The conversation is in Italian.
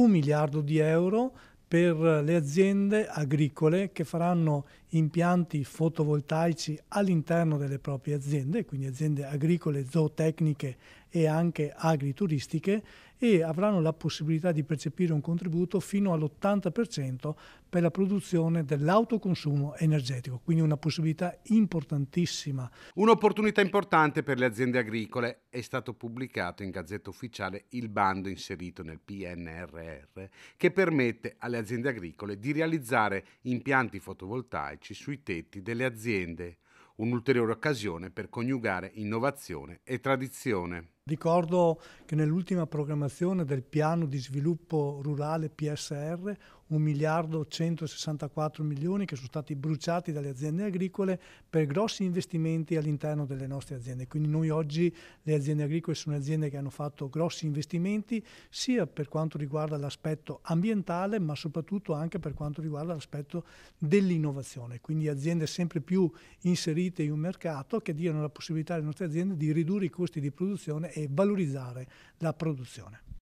un miliardo di euro per le aziende agricole che faranno impianti fotovoltaici all'interno delle proprie aziende, quindi aziende agricole, zootecniche e anche agrituristiche e avranno la possibilità di percepire un contributo fino all'80% per la produzione dell'autoconsumo energetico, quindi una possibilità importantissima. Un'opportunità importante per le aziende agricole. È stato pubblicato in Gazzetta Ufficiale il bando inserito nel PNRR che permette alle aziende agricole di realizzare impianti fotovoltaici sui tetti delle aziende un'ulteriore occasione per coniugare innovazione e tradizione. Ricordo che nell'ultima programmazione del piano di sviluppo rurale PSR 1 miliardo 164 milioni che sono stati bruciati dalle aziende agricole per grossi investimenti all'interno delle nostre aziende. Quindi noi oggi le aziende agricole sono aziende che hanno fatto grossi investimenti sia per quanto riguarda l'aspetto ambientale ma soprattutto anche per quanto riguarda l'aspetto dell'innovazione. Quindi aziende sempre più inserite in un mercato che diano la possibilità alle nostre aziende di ridurre i costi di produzione e valorizzare la produzione.